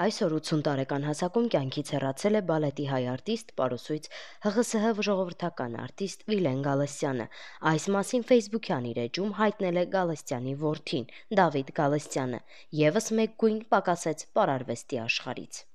Այսօր 80 տարեկան հասակում կյանքից հեռացել է բալետի հայ արտիստ, պարուսույց ՀԽՍՀ ժողովրդական արտիստ Վիլեն Գալստյանը։ Այս մասին Facebook-յան իր էջում հայտնել է Գալստյանի որդին՝ Դավիթ Գալստյանը։ Եվս մեկ գույն պակասեց պարարվեստի աշխարից։